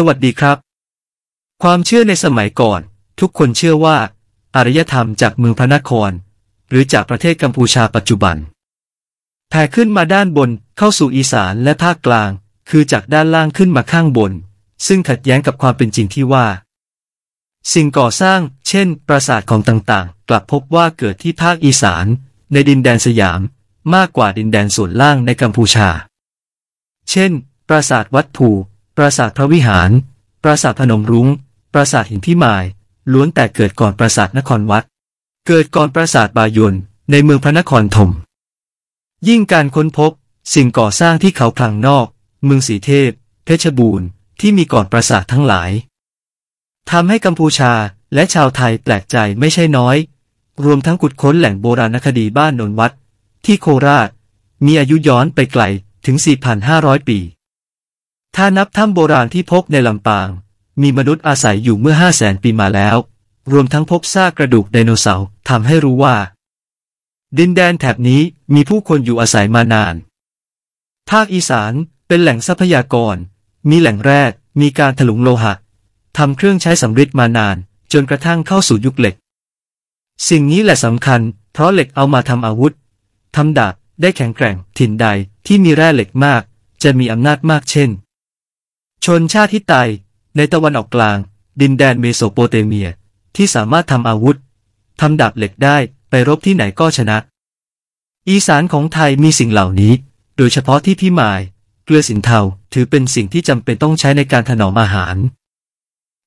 สวัสดีครับ ความเชื่อในสมัยก่อน ทุกคนเชื่อว่าอารยธรรมจากเมืองพระนคร หรือจากประเทศกัมพูชาปัจจุบันแผ่ขึ้นมาด้านบนเข้าสู่อีสานและภาคกลาง คือจากด้านล่างขึ้นมาข้างบน ซึ่งขัดแย้งกับความเป็นจริงที่ว่า สิ่งก่อสร้างเช่นปราสาทของต่างๆกลับพบว่าเกิดที่ภาคอีสาน ในดินแดนสยาม มากกว่าดินแดนส่วนล่างในกัมพูชา เช่น ปราสาทวัดภูปราสาทพระวิหาร ปราสาทพนมรุง้ง ปราสาทหินพิมาย ล้วนแต่เกิดก่อนปราสาทนครวัด เกิดก่อนปราสาทบายุนในเมืองพระนครธมยิ่งการค้นพบ สิ่งก่อสร้างที่เขาพลังนอก เมืองสีเทพ เพชรบูรณ์ ที่มีก่อนปราสาททั้งหลายทำให้กัมพูชาและชาวไทยแปลกใจไม่ใช่น้อย รวมทั้งขุดค้นแหล่งโบราณคดีบ้านนนวัด ที่โคราช มีอายุย้อนไปไกลถึง 4,500 ปีถ้านับถ้ำโบราณที่พบในลำปาง มีมนุษย์อาศัยอยู่เมื่อห้าแสนปีมาแล้ว รวมทั้งพบซากกระดูกไดโนเสาร์ ทำให้รู้ว่า ดินแดนแถบนี้มีผู้คนอยู่อาศัยมานาน ภาคอีสานเป็นแหล่งทรัพยากร มีแหล่งแร่ มีการถลุงโลหะ ทำเครื่องใช้สำริดมานาน จนกระทั่งเข้าสู่ยุคเหล็ก สิ่งนี้แหละสำคัญ เพราะเหล็กเอามาทำอาวุธทำดาบ ได้แข็งแกร่ง ถิ่นใดที่มีแร่เหล็กมาก จะมีอำนาจมากเช่นชนชาติฮิตไตในตะวันออกกลาง ดินแดนเมโสโปเตเมียที่สามารถทำอาวุธทำดาบเหล็กได้ไปรบที่ไหนก็ชนะ อีสานของไทยมีสิ่งเหล่านี้ โดยเฉพาะที่พิมาย เกลือสินเทาถือเป็นสิ่งที่จำเป็นต้องใช้ในการถนอมอาหาร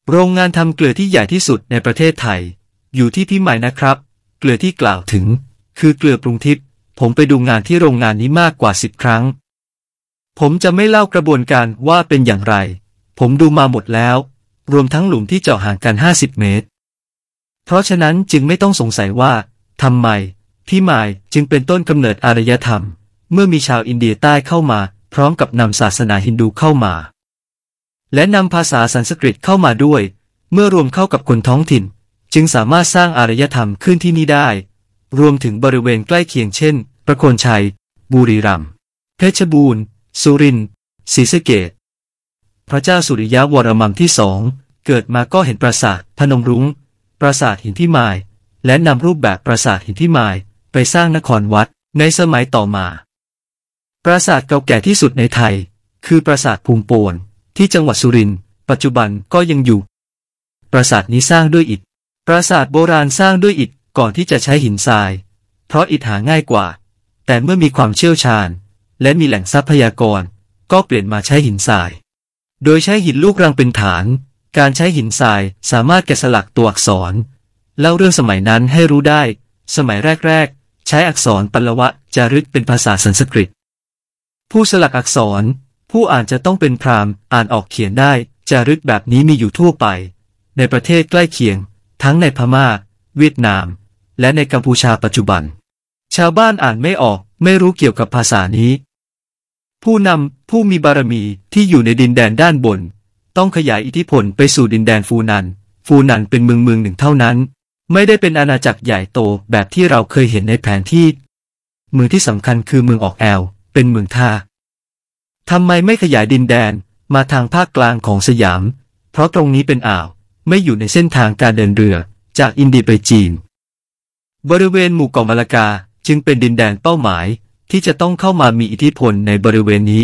โรงงานทำเกลือที่ใหญ่ที่สุดในประเทศไทย อยู่ที่พิมายนะครับ เกลือที่กล่าวถึง คือเกลือปรุงทิพย์ผมไปดูงานที่โรงงานนี้มากกว่าสิบครั้งผมจะไม่เล่ากระบวนการว่าเป็นอย่างไร ผมดูมาหมดแล้ว รวมทั้งหลุมที่เจาะห่างกัน 50 เมตร เพราะฉะนั้นจึงไม่ต้องสงสัยว่าทำไม ที่หมายจึงเป็นต้นกำเนิดอารยธรรม เมื่อมีชาวอินเดียใต้เข้ามา พร้อมกับนำศาสนาฮินดูเข้ามา และนำภาษาสันสกฤตเข้ามาด้วย เมื่อรวมเข้ากับคนท้องถิ่น จึงสามารถสร้างอารยธรรมขึ้นที่นี่ได้ รวมถึงบริเวณใกล้เคียงเช่น ประโคนชัย บุรีรัมย์เพชรบูรณ์สุรินทร์ศรีสะเกตพระเจ้าสุริยะวรมังที่สองเกิดมาก็เห็นปราสาทพนมรุง้ง ปราสาทหินที่มาย และนำรูปแบบปราสาทหินที่มาย ไปสร้างนครวัดในสมัยต่อมา ปราสาทเก่าแก่ที่สุดในไทย คือปราสาทภูมิโปนที่จังหวัดสุรินทร์ปัจจุบันก็ยังอยู่ ปราสาทนี้สร้างด้วยอิฐ ปราสาทโบราณสร้างด้วยอิฐก่อนที่จะใช้หินทราย เพราะอิฐหาง่ายกว่า แต่เมื่อมีความเชี่ยวชาญและมีแหล่งทรัพยากร ก็เปลี่ยนมาใช้หินทราย โดยใช้หินลูกรังเป็นฐาน การใช้หินทรายสามารถแกะสลักตัวอักษรเล่าเรื่องสมัยนั้นให้รู้ได้ สมัยแรกๆ ใช้อักษรปัลวะจารึกเป็นภาษาสันสกฤต ผู้สลักอักษรผู้อ่านจะต้องเป็นพราหมณ์อ่านออกเขียนได้จารึกแบบนี้มีอยู่ทั่วไป ในประเทศใกล้เคียง ทั้งในพมา่าเวียดนาม และในกัมพูชาปัจจุบัน ชาวบ้านอ่านไม่ออกไม่รู้เกี่ยวกับภาษานี้ผู้นำผู้มีบารมีที่อยู่ในดินแดนด้านบน ต้องขยายอิทธิพลไปสู่ดินแดนฟูนัน ฟูนันเป็นเมืองเมืองหนึ่งเท่านั้น ไม่ได้เป็นอาณาจักรใหญ่โตแบบที่เราเคยเห็นในแผนที่เมืองที่สำคัญคือเมืองออกแอลเป็นเมืองท่าทำไมไม่ขยายดินแดนมาทางภาคกลางของสยาม เพราะตรงนี้เป็นอ่าวไม่อยู่ในเส้นทางการเดินเรือจากอินเดียไปจีน บริเวณหมู่เกาะมาลากาจึงเป็นดินแดนเป้าหมายที่จะต้องเข้ามามีอิทธิพลในบริเวณนี้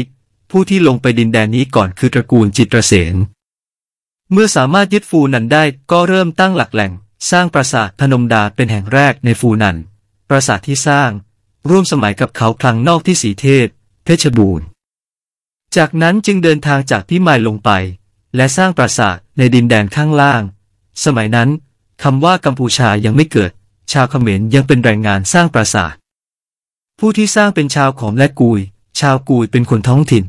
ผู้ที่ลงไปดินแดนนี้ก่อนคือตระกูลจิตรเสนเมื่อสามารถยึดฟูนันได้ก็เริ่มตั้งหลักแหล่ง สร้างปราสาทพนมดาเป็นแห่งแรกในฟูนันปราสาทที่สร้าง ร่วมสมัยกับเขาคลังนอกที่สีเทพเพชรบูรณ์ จากนั้นจึงเดินทางจากพิมายลงไป และสร้างปราสาทในดินแดนข้างล่าง สมัยนั้นคำว่ากัมพูชายังไม่เกิด ชาวเขมรยังเป็นแรงงานสร้างปราสาทผู้ที่สร้างเป็นชาวขอมและกุย ชาวกุยเป็นคนท้องถิ่น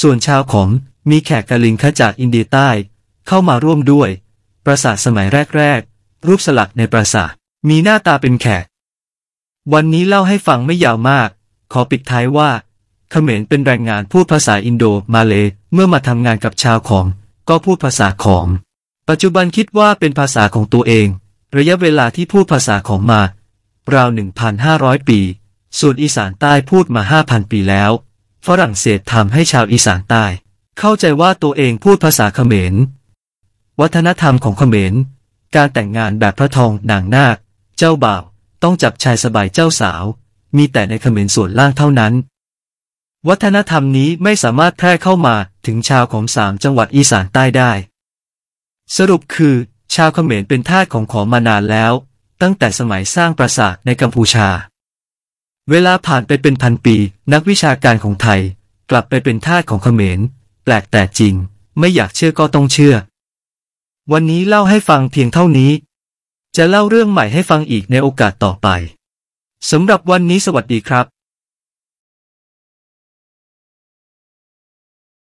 ส่วนชาวขอมมีแขกกะลิงคะจากอินเดียใต้ เข้ามาร่วมด้วย ปราสาทสมัยแรกๆรูปสลักในปราสาทมีหน้าตาเป็นแขก วันนี้เล่าให้ฟังไม่ยาวมาก ขอปิดท้ายว่าเขมรเป็นแรงงานพูดภาษาอินโดมาเลเมื่อมาทำงานกับชาวขอมก็พูดภาษาขอม ปัจจุบันคิดว่าเป็นภาษาของตัวเอง ระยะเวลาที่พูดภาษาของมาราว1,500ปีส่วนอีสานใต้พูดมา 5,000 ปีแล้ว ฝรั่งเศสทำให้ชาวอีสานใต้ เข้าใจว่าตัวเองพูดภาษาเขมร วัฒนธรรมของเขมร การแต่งงานแบบพระทองนางนาค เจ้าบ่าว ต้องจับชายสบายเจ้าสาว มีแต่ในเขมรส่วนล่างเท่านั้น วัฒนธรรมนี้ไม่สามารถแพร่เข้ามาถึงชาวของสามจังหวัดอีสานใต้ได้ สรุปคือ ชาวเขมรเป็นทาสของขอมานานแล้ว ตั้งแต่สมัยสร้างปราสาทในกัมพูชาเวลาผ่านไปเป็นพันปีนักวิชาการของไทย กลับไปเป็นทาสของเขมร แปลกแต่จริง ไม่อยากเชื่อก็ต้องเชื่อ วันนี้เล่าให้ฟังเพียงเท่านี้ จะเล่าเรื่องใหม่ให้ฟังอีกในโอกาสต่อไปสำหรับวันนี้สวัสดีครับ